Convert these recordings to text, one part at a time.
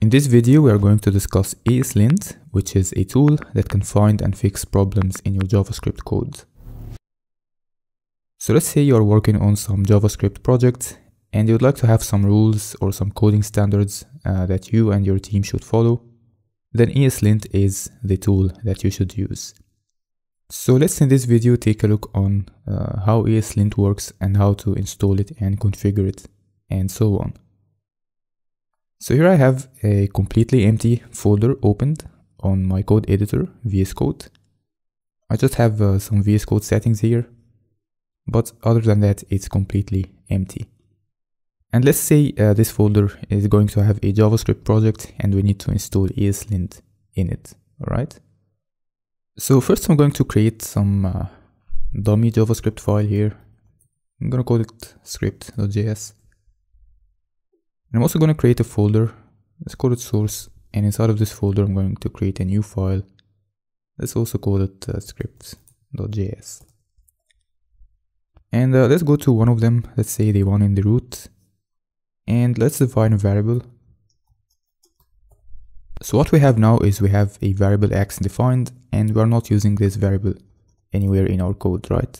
In this video, we are going to discuss ASLint, which is a tool that can find and fix problems in your JavaScript code. So let's say you are working on some JavaScript project and you would like to have some rules or some coding standards uh, that you and your team should follow, then ASLint is the tool that you should use. So let's in this video take a look on uh, how ASLint works and how to install it and configure it and so on. So here I have a completely empty folder opened on my code editor, VS Code. I just have uh, some VS Code settings here, but other than that, it's completely empty. And let's say uh, this folder is going to have a JavaScript project and we need to install ESLint in it, alright? So first I'm going to create some uh, dummy JavaScript file here. I'm gonna call it script.js. I'm also going to create a folder. Let's call it source. And inside of this folder, I'm going to create a new file. Let's also call it uh, scripts.js. And uh, let's go to one of them. Let's say the one in the root. And let's define a variable. So what we have now is we have a variable x defined and we're not using this variable anywhere in our code, right?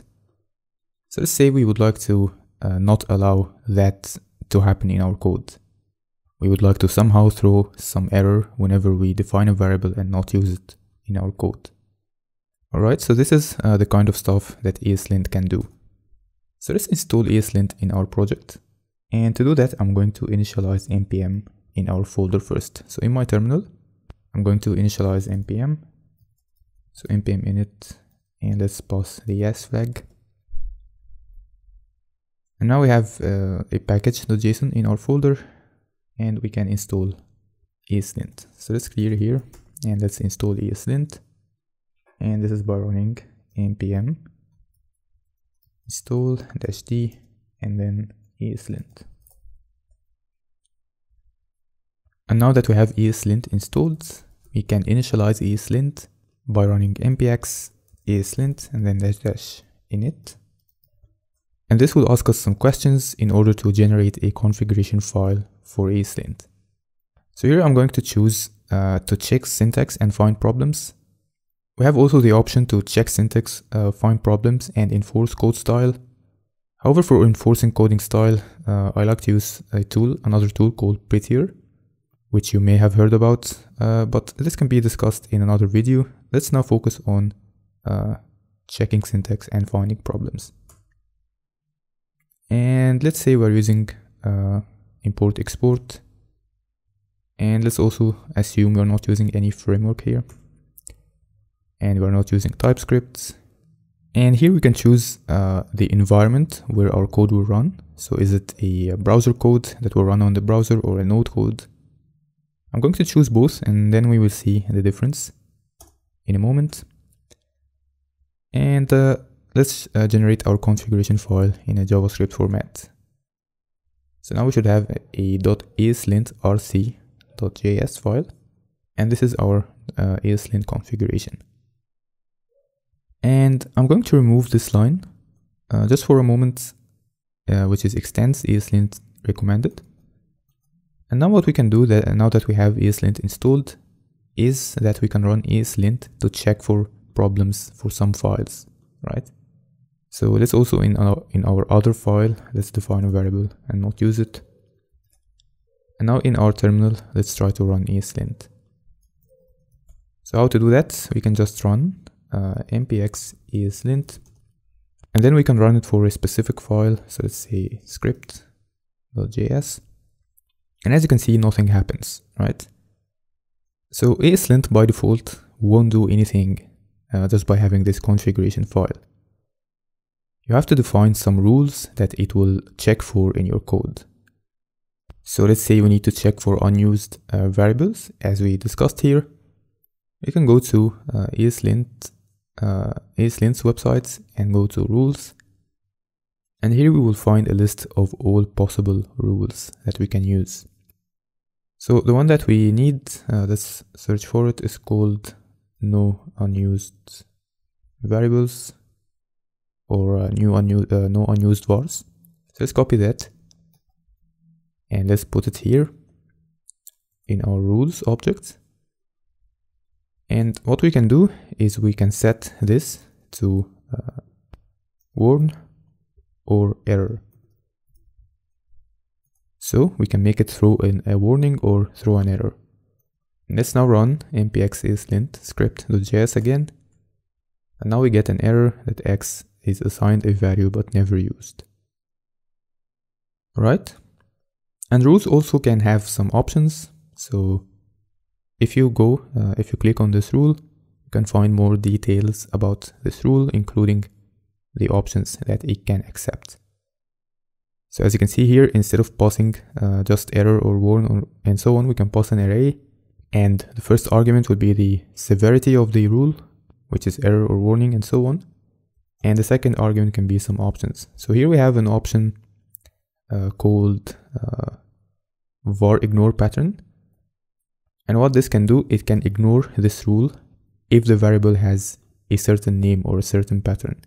So let's say we would like to uh, not allow that to happen in our code. We would like to somehow throw some error whenever we define a variable and not use it in our code. Alright, so this is uh, the kind of stuff that ESLint can do. So let's install ESLint in our project. And to do that, I'm going to initialize npm in our folder first. So in my terminal, I'm going to initialize npm. So npm init, and let's pass the yes flag. And now we have uh, a package.json in our folder and we can install ESLint. So let's clear here and let's install ESLint. And this is running npm install dash d and then ESLint. And now that we have ESLint installed, we can initialize ESLint by running npx ESLint and then dash dash init. And this will ask us some questions in order to generate a configuration file for eslint. So here I'm going to choose uh, to check syntax and find problems. We have also the option to check syntax, uh, find problems and enforce code style. However, for enforcing coding style, uh, I like to use a tool, another tool called Prettier, which you may have heard about, uh, but this can be discussed in another video. Let's now focus on uh, checking syntax and finding problems. And let's say we're using uh, import export and let's also assume we're not using any framework here and we're not using TypeScript and here we can choose uh, the environment where our code will run so is it a uh, browser code that will run on the browser or a node code I'm going to choose both and then we will see the difference in a moment and uh, let's uh, generate our configuration file in a JavaScript format so now we should have a .eslintrc.js file and this is our uh, ESLint configuration. And I'm going to remove this line uh, just for a moment, uh, which is extends ESLint recommended. And now what we can do that now that we have ESLint installed is that we can run ESLint to check for problems for some files, right? So let's also in our, in our other file, let's define a variable and not use it. And now in our terminal, let's try to run ESLint. So how to do that? We can just run uh, npx ESLint and then we can run it for a specific file. So let's say script.js. And as you can see, nothing happens, right? So ESLint by default won't do anything uh, just by having this configuration file. You have to define some rules that it will check for in your code. So let's say we need to check for unused uh, variables as we discussed here. You can go to uh, ESLint, uh, ESLint's websites and go to rules. And here we will find a list of all possible rules that we can use. So the one that we need, uh, let's search for it, is called no unused variables or uh, new unused, uh, no unused vars. So let's copy that and let's put it here in our rules object. And what we can do is we can set this to uh, warn or error. So we can make it throw a warning or throw an error. Let's now run npx islint script.js again. And now we get an error that x is assigned a value but never used. right? And rules also can have some options. So if you go, uh, if you click on this rule, you can find more details about this rule, including the options that it can accept. So as you can see here, instead of passing uh, just error or warn or, and so on, we can pass an array. And the first argument would be the severity of the rule, which is error or warning and so on. And the second argument can be some options. So here we have an option uh, called uh, var ignore pattern. And what this can do, it can ignore this rule if the variable has a certain name or a certain pattern.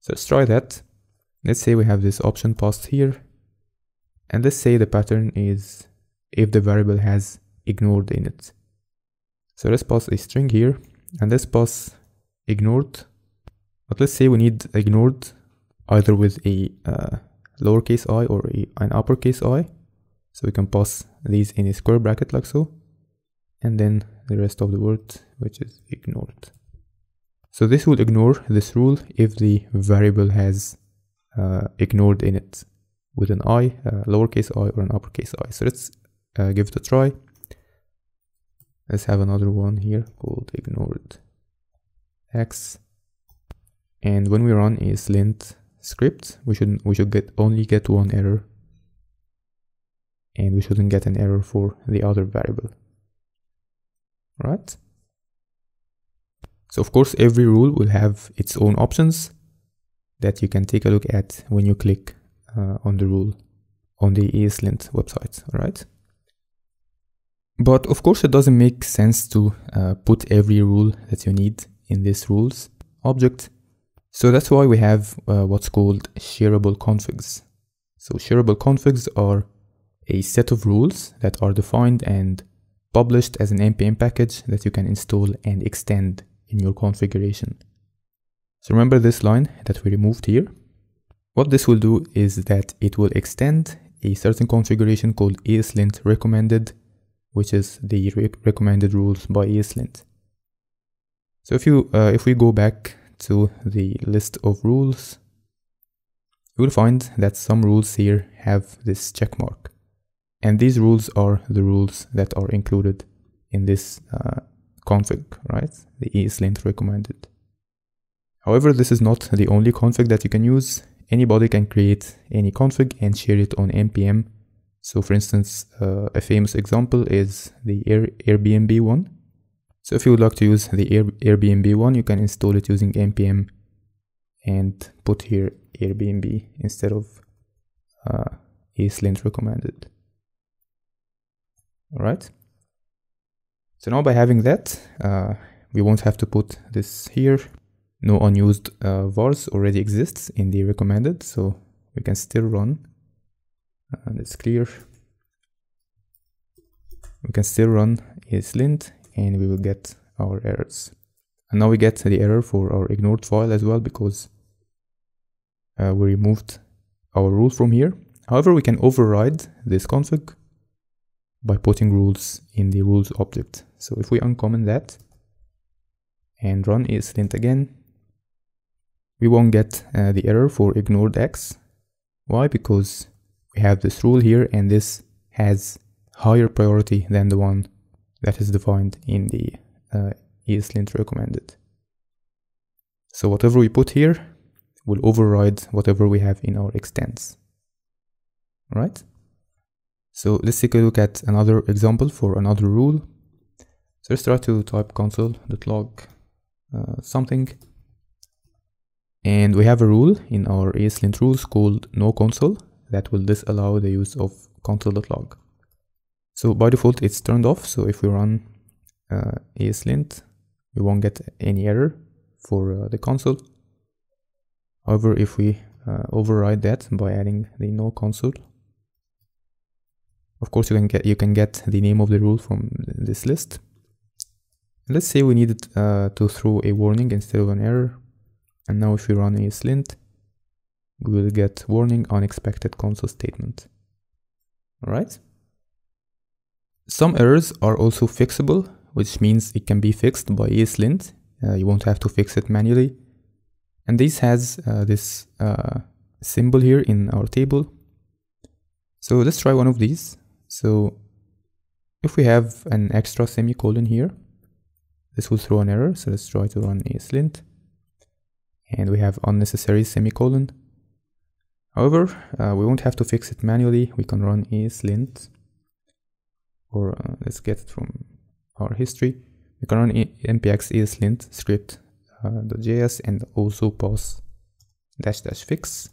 So let's try that. Let's say we have this option passed here. And let's say the pattern is if the variable has ignored in it. So let's pass a string here and let's pass ignored but let's say we need ignored either with a uh, lowercase i or a, an uppercase i. So we can pass these in a square bracket like so. And then the rest of the word, which is ignored. So this will ignore this rule if the variable has uh, ignored in it with an i, uh, lowercase i or an uppercase i. So let's uh, give it a try. Let's have another one here called ignored x and when we run a slint script we should we should get only get one error and we shouldn't get an error for the other variable right so of course every rule will have its own options that you can take a look at when you click uh, on the rule on the ESLint website right but of course it doesn't make sense to uh, put every rule that you need in this rules object so that's why we have uh, what's called shareable configs. So shareable configs are a set of rules that are defined and published as an npm package that you can install and extend in your configuration. So remember this line that we removed here? What this will do is that it will extend a certain configuration called ESLint recommended, which is the re recommended rules by ESLint. So if you uh, if we go back to the list of rules, you will find that some rules here have this checkmark. And these rules are the rules that are included in this uh, config, right? The ESLint recommended. However, this is not the only config that you can use. Anybody can create any config and share it on npm. So for instance, uh, a famous example is the Air Airbnb one. So if you would like to use the Airbnb one, you can install it using npm and put here Airbnb instead of uh, aslint recommended. All right. So now by having that, uh, we won't have to put this here. No unused uh, vars already exists in the recommended, so we can still run. And uh, it's clear. We can still run aslint and we will get our errors. And now we get the error for our ignored file as well because uh, we removed our rule from here. However, we can override this config by putting rules in the rules object. So if we uncomment that and run eslint again, we won't get uh, the error for ignored x. Why? Because we have this rule here and this has higher priority than the one that is defined in the uh, ESLint recommended. So whatever we put here will override whatever we have in our extents. All right? So let's take a look at another example for another rule. So let's try to type console.log uh, something. And we have a rule in our ESLint rules called no console that will disallow the use of console.log. So by default, it's turned off. So if we run uh, ESLint, we won't get any error for uh, the console. However, if we uh, override that by adding the no console, of course you can get you can get the name of the rule from this list. let's say we needed uh, to throw a warning instead of an error. And now if we run ESLint, we will get warning unexpected console statement. All right. Some errors are also fixable, which means it can be fixed by ESLint. Uh, you won't have to fix it manually. And this has uh, this uh, symbol here in our table. So let's try one of these. So if we have an extra semicolon here, this will throw an error. So let's try to run ESLint. And we have unnecessary semicolon. However, uh, we won't have to fix it manually. We can run ESLint or uh, let's get it from our history we can run npx eslint script uh, .js and also pass dash dash fix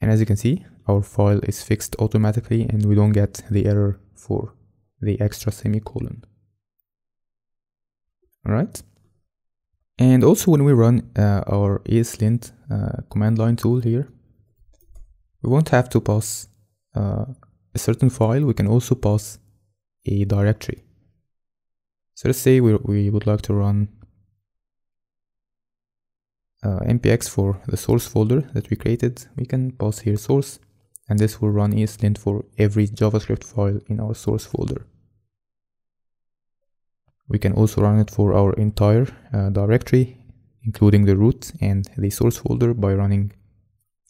and as you can see our file is fixed automatically and we don't get the error for the extra semicolon all right and also when we run uh, our eslint uh, command line tool here we won't have to pass uh, a certain file, we can also pass a directory. So let's say we, we would like to run uh, npx for the source folder that we created. We can pass here source and this will run ESLint for every JavaScript file in our source folder. We can also run it for our entire uh, directory, including the root and the source folder by running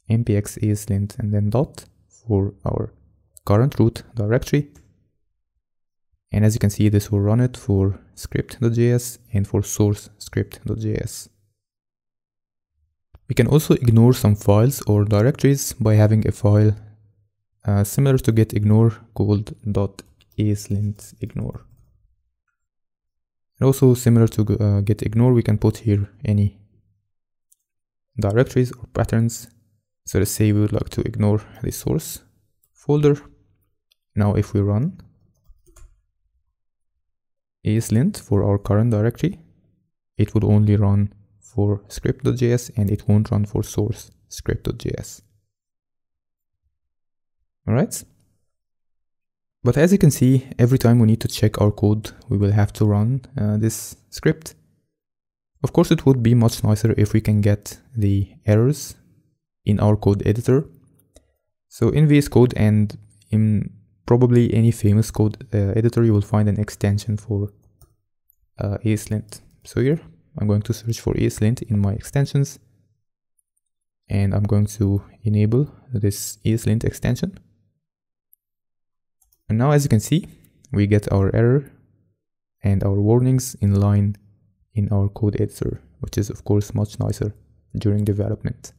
npx ESLint and then dot for our current root directory. And as you can see, this will run it for script.js and for source script.js. We can also ignore some files or directories by having a file uh, similar to getignore called .aslint_ignore. And also similar to uh, getignore, we can put here any directories or patterns. So let's say we would like to ignore the source folder now if we run aslint for our current directory, it would only run for script.js and it won't run for source script.js. Alright? But as you can see, every time we need to check our code, we will have to run uh, this script. Of course, it would be much nicer if we can get the errors in our code editor. So in VS Code and in probably any famous code uh, editor you will find an extension for uh, ESLint. So here I'm going to search for ESLint in my extensions and I'm going to enable this ESLint extension. And now as you can see, we get our error and our warnings in line in our code editor, which is of course much nicer during development.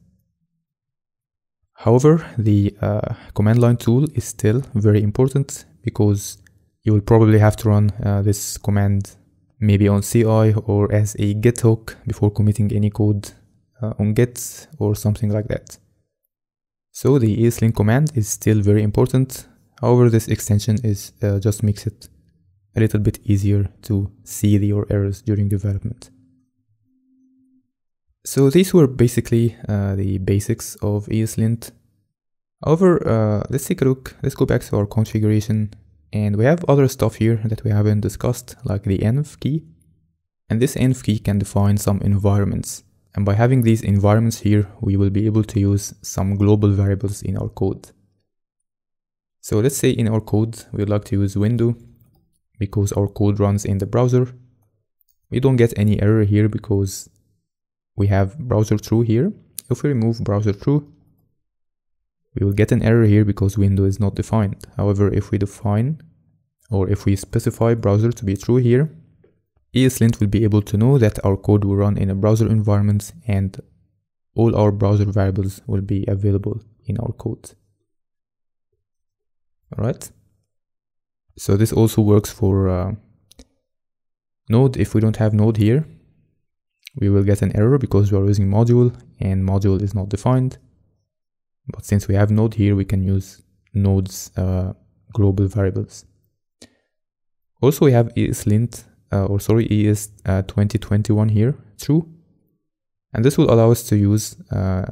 However, the uh, command line tool is still very important because you will probably have to run uh, this command maybe on CI or as a git hook before committing any code uh, on git or something like that. So the ESLint command is still very important. However, this extension is uh, just makes it a little bit easier to see your errors during development. So these were basically uh, the basics of ESLint. However, uh, let's take a look, let's go back to our configuration and we have other stuff here that we haven't discussed like the env key. And this env key can define some environments. And by having these environments here, we will be able to use some global variables in our code. So let's say in our code, we'd like to use window because our code runs in the browser. We don't get any error here because we have browser true here. If we remove browser true, we will get an error here because window is not defined. However, if we define or if we specify browser to be true here, ESLint will be able to know that our code will run in a browser environment and all our browser variables will be available in our code. Alright. So this also works for uh, Node. If we don't have Node here, we will get an error because we are using module and module is not defined. But since we have node here, we can use nodes uh, global variables. Also, we have ESLint, uh, or sorry, ES uh, 2021 here, true. And this will allow us to use uh,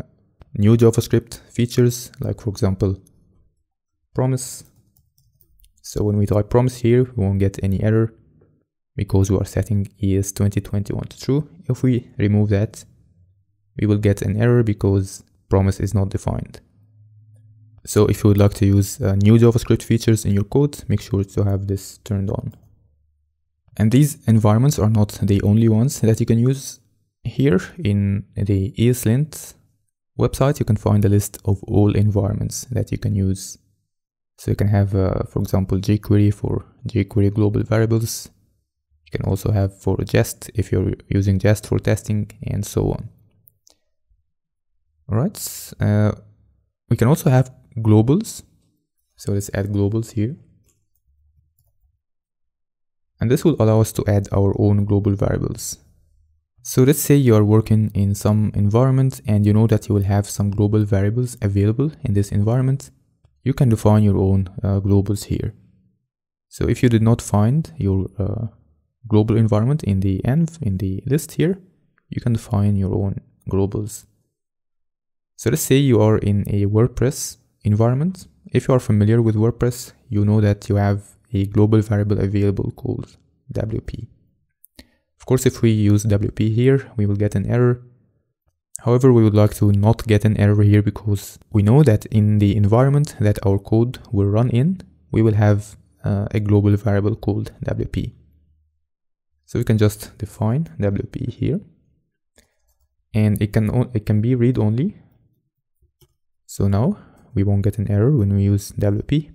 new JavaScript features, like for example, promise. So when we type promise here, we won't get any error because we are setting ES 2021 to true. If we remove that, we will get an error because promise is not defined. So if you would like to use uh, new JavaScript features in your code, make sure to have this turned on. And these environments are not the only ones that you can use. Here in the ESLint website, you can find a list of all environments that you can use. So you can have, uh, for example, jQuery for jQuery global variables, you can also have for jest if you're using jest for testing and so on. All right, uh, we can also have globals. So let's add globals here. And this will allow us to add our own global variables. So let's say you are working in some environment and you know that you will have some global variables available in this environment. You can define your own uh, globals here. So if you did not find your uh, global environment in the env, in the list here, you can define your own globals. So let's say you are in a WordPress environment. If you are familiar with WordPress, you know that you have a global variable available called WP. Of course, if we use WP here, we will get an error. However, we would like to not get an error here because we know that in the environment that our code will run in, we will have uh, a global variable called WP. So we can just define WP here and it can, it can be read only. So now we won't get an error when we use WP.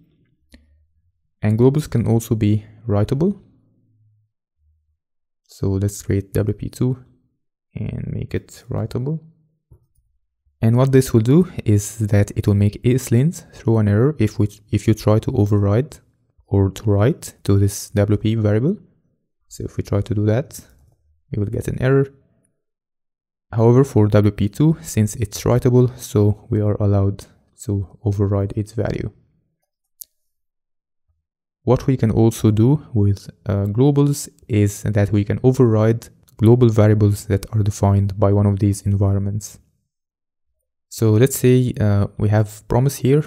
And globals can also be writable. So let's create WP2 and make it writable. And what this will do is that it will make islint throw an error if, we, if you try to override or to write to this WP variable. So if we try to do that, we will get an error. However, for WP2, since it's writable, so we are allowed to override its value. What we can also do with uh, globals is that we can override global variables that are defined by one of these environments. So let's say uh, we have promise here.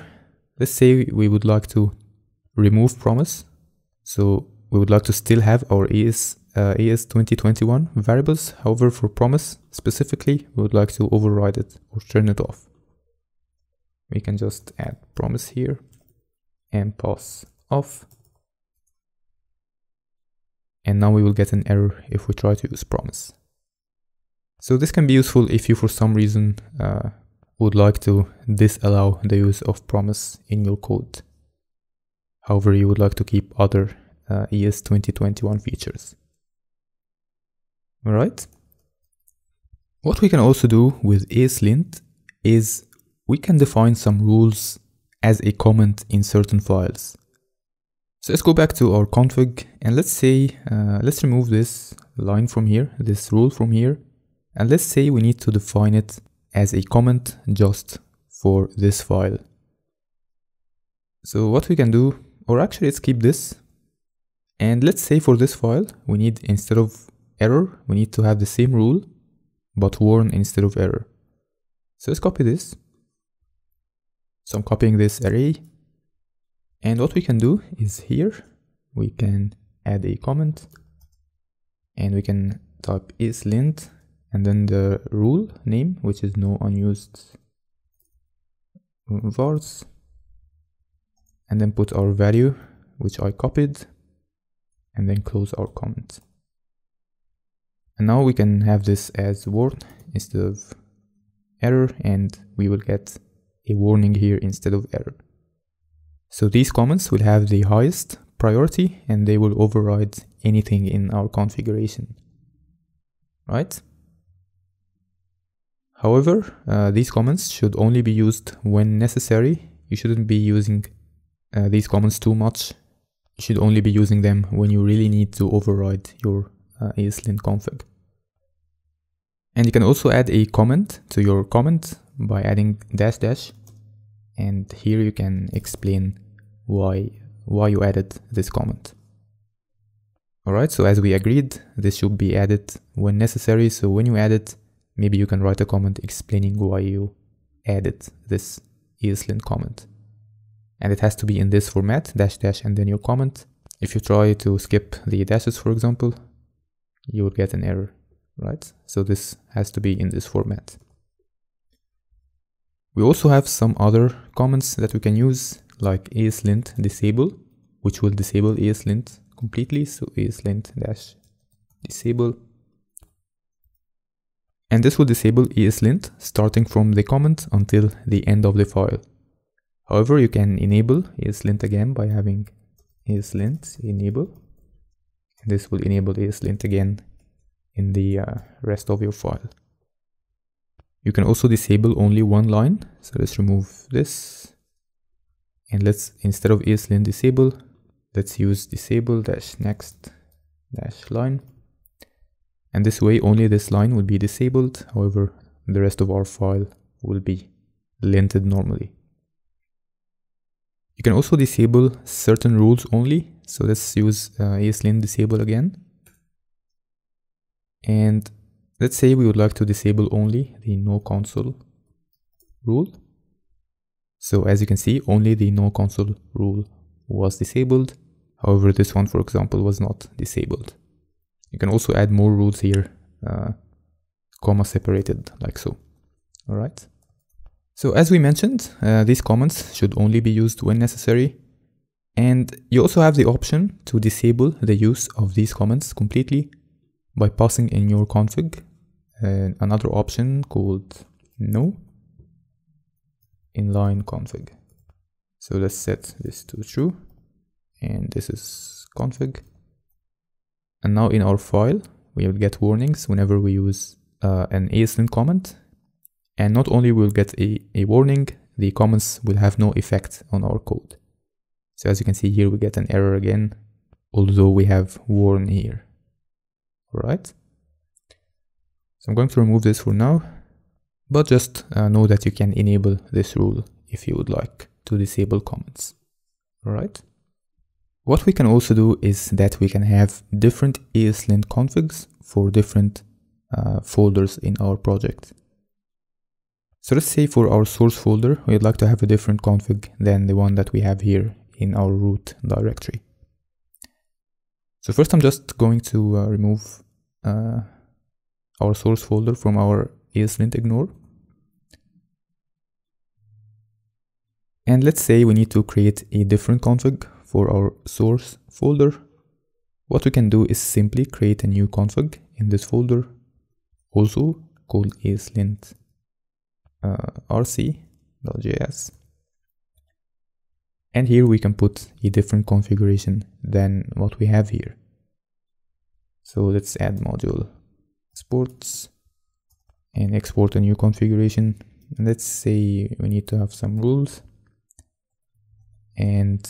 Let's say we would like to remove promise. So we would like to still have our ES, uh, ES2021 variables, however for promise specifically, we would like to override it or turn it off. We can just add promise here and pass off. And now we will get an error if we try to use promise. So this can be useful if you for some reason uh, would like to disallow the use of promise in your code. However, you would like to keep other uh, ES 2021 features. Alright. What we can also do with ESLint is we can define some rules as a comment in certain files. So let's go back to our config and let's say, uh, let's remove this line from here, this rule from here. And let's say we need to define it as a comment just for this file. So what we can do, or actually let's keep this and let's say for this file, we need instead of error, we need to have the same rule, but warn instead of error. So let's copy this. So I'm copying this array. And what we can do is here, we can add a comment and we can type islint and then the rule name, which is no unused vars and then put our value, which I copied and then close our comment. And now we can have this as word instead of error and we will get a warning here instead of error. So these comments will have the highest priority and they will override anything in our configuration, right? However, uh, these comments should only be used when necessary. You shouldn't be using uh, these comments too much you should only be using them when you really need to override your uh, ASLint config. And you can also add a comment to your comment by adding dash dash. And here you can explain why, why you added this comment. Alright, so as we agreed, this should be added when necessary. So when you add it, maybe you can write a comment explaining why you added this ESLint comment and it has to be in this format dash dash and then your comment if you try to skip the dashes for example you will get an error right so this has to be in this format we also have some other comments that we can use like aslint disable which will disable aslint completely so aslint dash disable and this will disable aslint starting from the comment until the end of the file However, you can enable ESLint again by having ESLint enable. This will enable ESLint again in the uh, rest of your file. You can also disable only one line. So let's remove this. And let's, instead of ESLint disable, let's use disable dash next dash line. And this way only this line will be disabled. However, the rest of our file will be linted normally. You can also disable certain rules only. So let's use uh, disable again. And let's say we would like to disable only the no console rule. So as you can see, only the no console rule was disabled. However, this one, for example, was not disabled. You can also add more rules here, uh, comma separated like so. All right. So as we mentioned, uh, these comments should only be used when necessary. And you also have the option to disable the use of these comments completely by passing in your config uh, another option called no inline config. So let's set this to true and this is config. And now in our file, we will get warnings whenever we use uh, an ASLint comment and not only we'll get a, a warning, the comments will have no effect on our code. So as you can see here, we get an error again, although we have warn here. All right. So I'm going to remove this for now, but just uh, know that you can enable this rule if you would like to disable comments. All right. What we can also do is that we can have different ESLint configs for different uh, folders in our project. So let's say for our source folder, we'd like to have a different config than the one that we have here in our root directory. So first I'm just going to uh, remove uh, our source folder from our ESLint ignore. And let's say we need to create a different config for our source folder. What we can do is simply create a new config in this folder, also called ESLint uh, rc.js, And here we can put a different configuration than what we have here. So let's add module sports and export a new configuration. Let's say we need to have some rules. And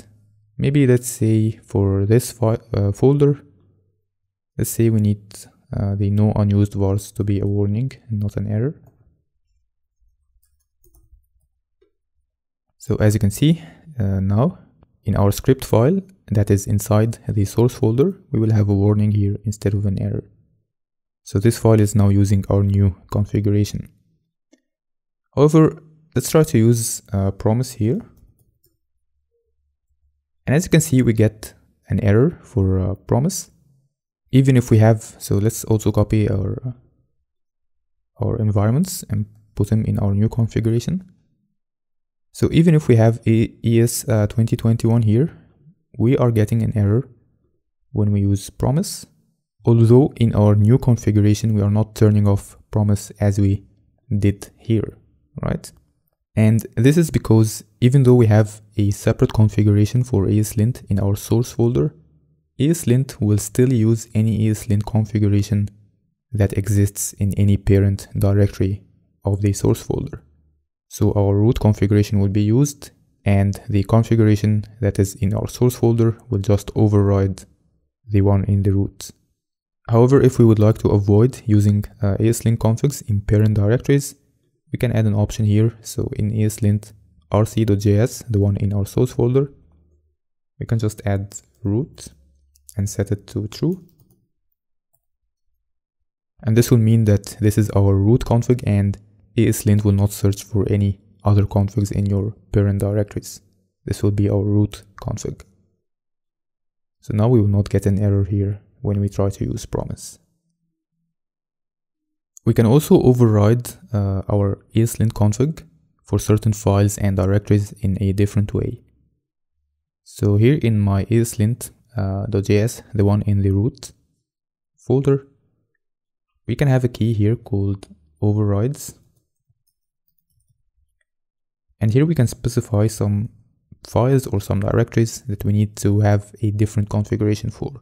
maybe let's say for this uh, folder, let's say we need uh, the no unused vars to be a warning and not an error. So as you can see uh, now in our script file that is inside the source folder, we will have a warning here instead of an error. So this file is now using our new configuration. However, let's try to use a uh, promise here. And as you can see, we get an error for a uh, promise. Even if we have, so let's also copy our, our environments and put them in our new configuration. So even if we have ES uh, 2021 here, we are getting an error when we use promise. Although in our new configuration, we are not turning off promise as we did here, right? And this is because even though we have a separate configuration for ESLint in our source folder, ESLint will still use any ESLint configuration that exists in any parent directory of the source folder. So our root configuration will be used and the configuration that is in our source folder will just override the one in the root. However, if we would like to avoid using uh, aslint configs in parent directories, we can add an option here. So in aslint rc.js, the one in our source folder, we can just add root and set it to true. And this will mean that this is our root config and ESLint will not search for any other configs in your parent directories. This will be our root config. So now we will not get an error here when we try to use promise. We can also override uh, our ESLint config for certain files and directories in a different way. So here in my eslint.js, uh, the one in the root folder, we can have a key here called overrides and here we can specify some files or some directories that we need to have a different configuration for.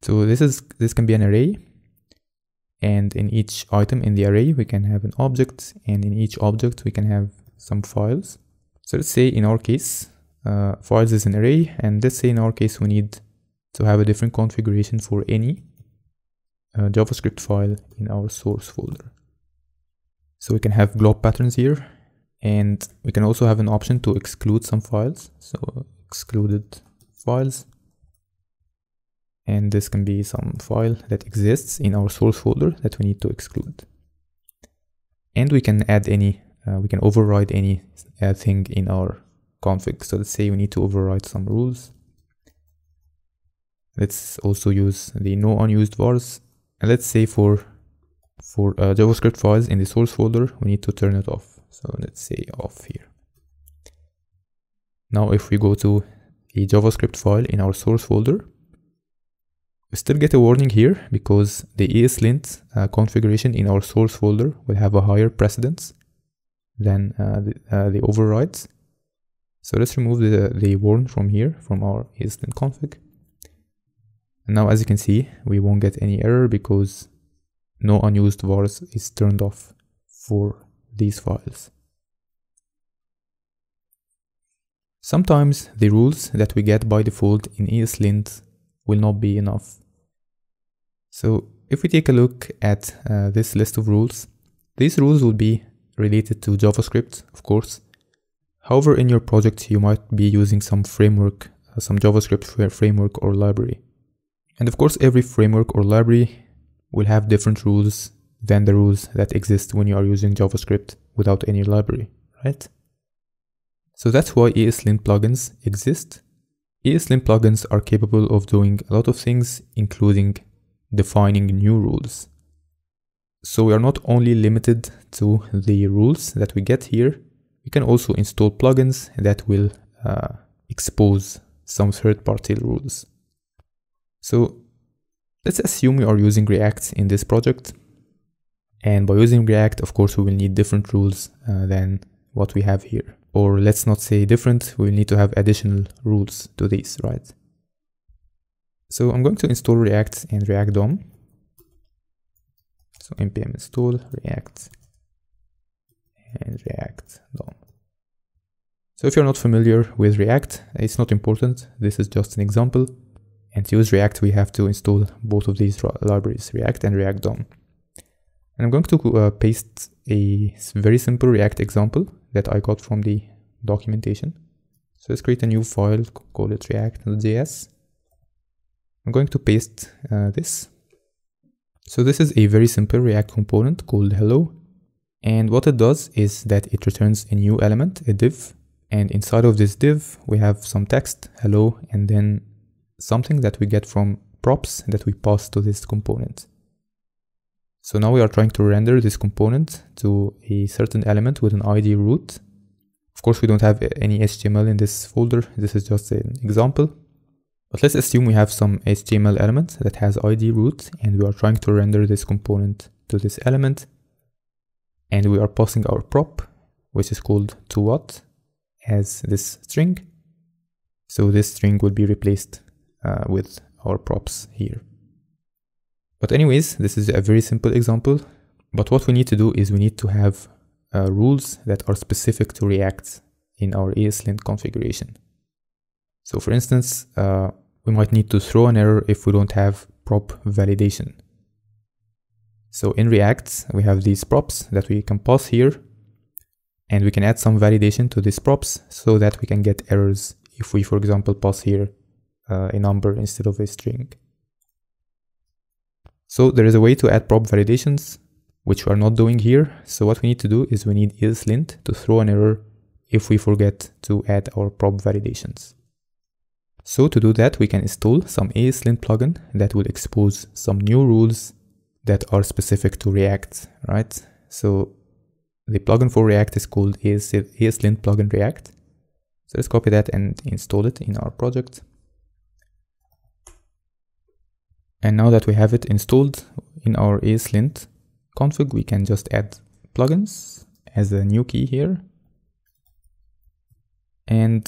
So this is this can be an array and in each item in the array we can have an object and in each object we can have some files. So let's say in our case uh, files is an array and let's say in our case we need to have a different configuration for any uh, JavaScript file in our source folder. So we can have glob patterns here and we can also have an option to exclude some files so excluded files and this can be some file that exists in our source folder that we need to exclude and we can add any uh, we can override any uh, thing in our config so let's say we need to override some rules let's also use the no unused vars and let's say for for uh, javascript files in the source folder we need to turn it off so let's say off here now if we go to a javascript file in our source folder we still get a warning here because the ESLint uh, configuration in our source folder will have a higher precedence than uh, the, uh, the, overrides. So let's remove the, the warn from here, from our ESLint config. And now as you can see, we won't get any error because no unused vars is turned off for these files. Sometimes the rules that we get by default in ESLint will not be enough. So if we take a look at uh, this list of rules, these rules will be related to JavaScript, of course. However, in your project, you might be using some framework, uh, some JavaScript framework or library. And of course, every framework or library will have different rules than the rules that exist when you are using JavaScript without any library, right? So that's why ESLint plugins exist. ESLint plugins are capable of doing a lot of things, including defining new rules. So we are not only limited to the rules that we get here, we can also install plugins that will uh, expose some third-party rules. So let's assume we are using React in this project and by using React, of course, we will need different rules uh, than what we have here. Or let's not say different, we'll need to have additional rules to this, right? So I'm going to install React and React DOM. So npm install React and React DOM. So if you're not familiar with React, it's not important. This is just an example. And to use React, we have to install both of these libraries, React and React DOM. And I'm going to uh, paste a very simple React example that I got from the documentation. So let's create a new file, call it react.js. I'm going to paste uh, this. So this is a very simple React component called hello. And what it does is that it returns a new element, a div. And inside of this div, we have some text, hello, and then something that we get from props that we pass to this component. So now we are trying to render this component to a certain element with an ID root. Of course, we don't have any HTML in this folder. This is just an example. But let's assume we have some HTML element that has ID root and we are trying to render this component to this element. And we are passing our prop, which is called to what as this string. So this string will be replaced uh, with our props here. But anyways, this is a very simple example. But what we need to do is we need to have uh, rules that are specific to React in our ESLint configuration. So for instance, uh, we might need to throw an error if we don't have prop validation. So in React, we have these props that we can pass here and we can add some validation to these props so that we can get errors if we, for example, pass here uh, a number instead of a string. So there is a way to add prop validations, which we are not doing here. So what we need to do is we need islint to throw an error if we forget to add our prop validations. So to do that, we can install some ASLint plugin that will expose some new rules that are specific to React, right? So the plugin for React is called ASLint plugin React. So let's copy that and install it in our project. And now that we have it installed in our ASLint config, we can just add plugins as a new key here. And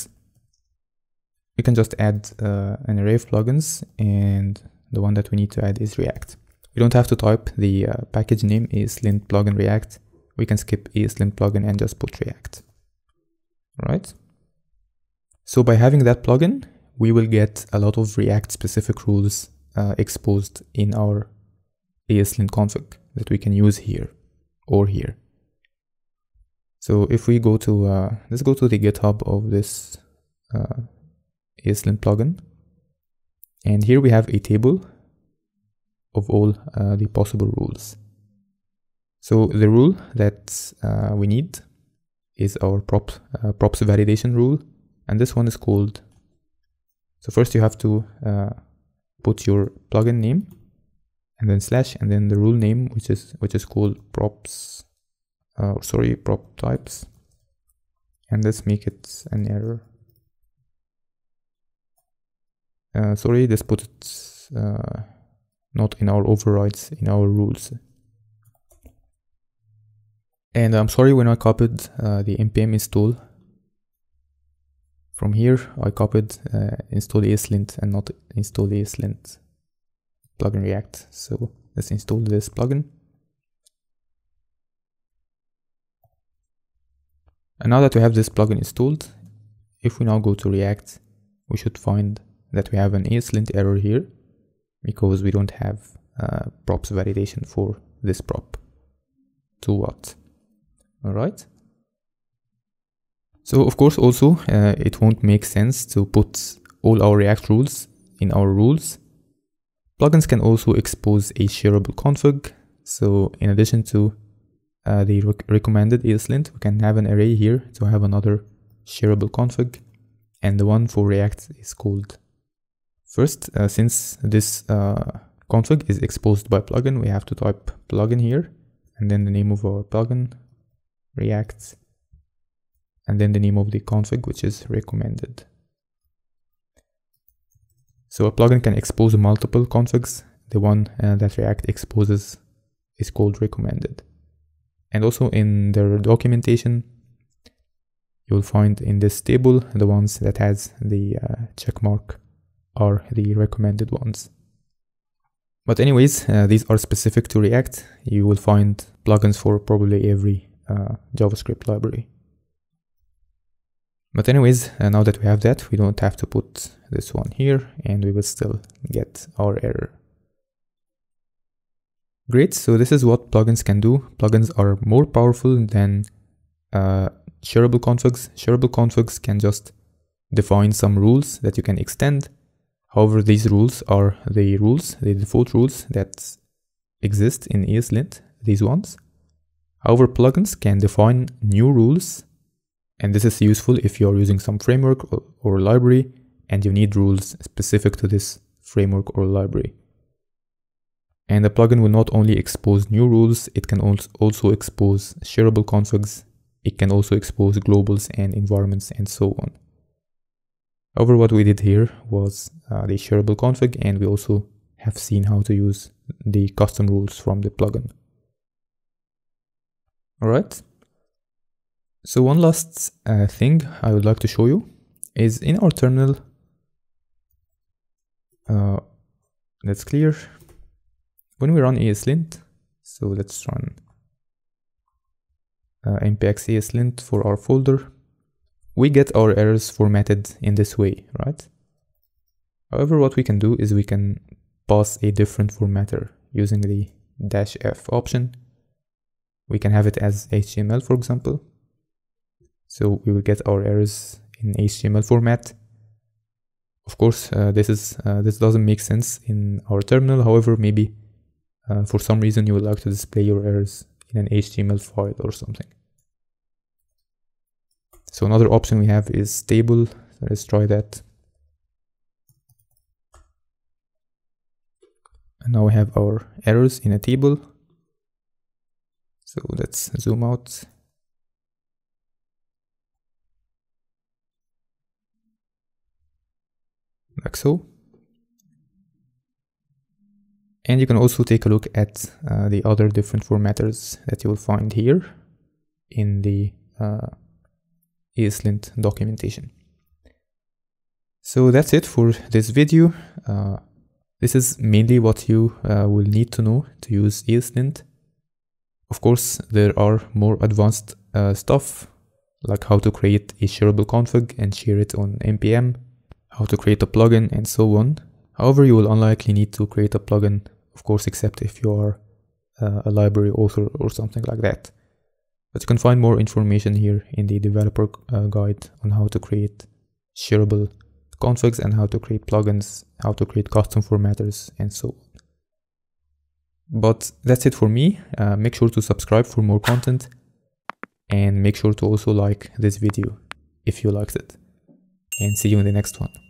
we can just add uh, an array of plugins and the one that we need to add is React. We don't have to type the uh, package name ASLint plugin React. We can skip ASLint plugin and just put React. Right. So by having that plugin, we will get a lot of React specific rules uh, exposed in our ASLint config that we can use here or here. So if we go to, uh, let's go to the GitHub of this uh, ASLint plugin. And here we have a table of all uh, the possible rules. So the rule that uh, we need is our prop, uh, props validation rule. And this one is called, so first you have to uh, put your plugin name and then slash and then the rule name which is which is called props uh, sorry prop types and let's make it an error uh, sorry let's put it uh, not in our overrides in our rules and I'm sorry when I copied uh, the npm install from here, I copied uh, install ESLint and not install ESLint plugin React. So let's install this plugin. And now that we have this plugin installed, if we now go to React, we should find that we have an ESLint error here because we don't have uh, props validation for this prop. To what? All right. So of course also uh, it won't make sense to put all our React rules in our rules. Plugins can also expose a shareable config. So in addition to uh, the rec recommended ESLint, we can have an array here to have another shareable config. And the one for React is called first. Uh, since this uh, config is exposed by plugin, we have to type plugin here and then the name of our plugin, React and then the name of the config, which is recommended. So a plugin can expose multiple configs. The one uh, that React exposes is called recommended. And also in their documentation, you'll find in this table the ones that has the uh, check mark are the recommended ones. But anyways, uh, these are specific to React. You will find plugins for probably every uh, JavaScript library. But anyways, uh, now that we have that, we don't have to put this one here and we will still get our error. Great, so this is what plugins can do. Plugins are more powerful than uh, shareable configs. Shareable configs can just define some rules that you can extend. However, these rules are the rules, the default rules that exist in ESLint, these ones. However, plugins can define new rules and this is useful if you're using some framework or, or library and you need rules specific to this framework or library. And the plugin will not only expose new rules, it can also expose shareable configs, it can also expose globals and environments and so on. However, what we did here was uh, the shareable config and we also have seen how to use the custom rules from the plugin. Alright, so one last uh, thing I would like to show you is in our terminal, uh, let's clear, when we run ESLint, so let's run uh, npx ESLint for our folder, we get our errors formatted in this way, right? However, what we can do is we can pass a different formatter using the dash F option. We can have it as HTML, for example, so we will get our errors in HTML format. Of course, uh, this is uh, this doesn't make sense in our terminal. However, maybe uh, for some reason you would like to display your errors in an HTML file or something. So another option we have is table. Let's try that. And now we have our errors in a table. So let's zoom out. And you can also take a look at uh, the other different formatters that you will find here in the uh, ESLint documentation. So that's it for this video. Uh, this is mainly what you uh, will need to know to use ESLint. Of course, there are more advanced uh, stuff like how to create a shareable config and share it on npm how to create a plugin and so on. However, you will unlikely need to create a plugin, of course, except if you are uh, a library author or something like that. But you can find more information here in the developer uh, guide on how to create shareable configs and how to create plugins, how to create custom formatters and so on. But that's it for me. Uh, make sure to subscribe for more content and make sure to also like this video if you liked it. And see you in the next one.